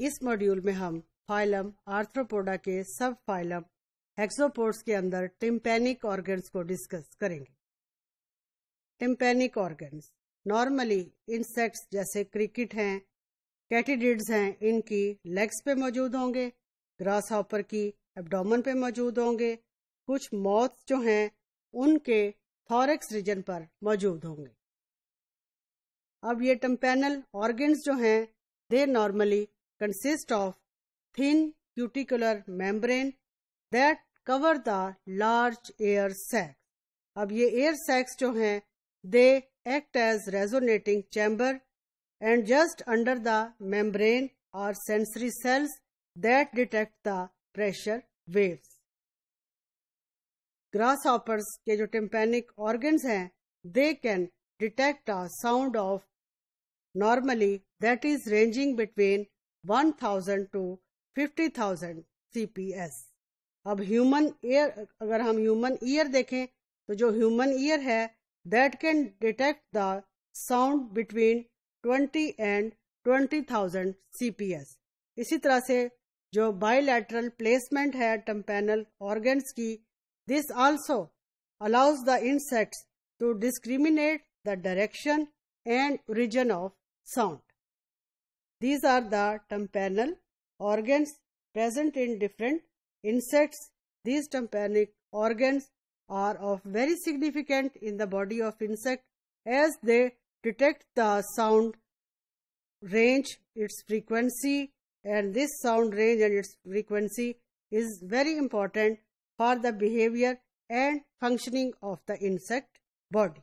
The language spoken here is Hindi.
इस मॉड्यूल में हम फाइलम आर्थ्रोपोडा के सब फाइलम हेक्सोपोर्ट्स के अंदर टिम्पेनिक ऑर्गन्स को डिस्कस करेंगे टिम्पेनिक ऑर्गन्स नॉर्मली इंसेक्ट्स जैसे क्रिकेट हैं कैटिडिड्स हैं इनकी लेग्स पे मौजूद होंगे ग्रास हॉपर की एबडोमन पे मौजूद होंगे कुछ मौत जो हैं उनके थॉरेक्स रीजन पर मौजूद होंगे अब ये टम्पेनल ऑर्गन्स जो हैं they normally consist of thin cuticular membrane that cover the large air sacs. ab ye air sacs jo hain they act as resonating chamber and just under the membrane are sensory cells that detect the pressure waves. grasshoppers ke jo tympanic organs hain they can detect a sound of normally that is ranging between 1000 to 50,000 CPS अब ह्यूमन ईयर अगर हम ह्यूमन ईयर देखें तो जो ह्यूमन ईयर है that can detect the sound between 20 and 20,000 CPS इसी तरह से जो बायोलैटरल प्लेसमेंट है टम्पेनल ऑर्गन्स की this also allows the insects to discriminate the direction and origin of sound These are the tympanal organs present in different insects. These tympanic organs are of very significant in the body of insect as they detect the sound range, its frequency and this sound range and its frequency is very important for the behavior and functioning of the insect body.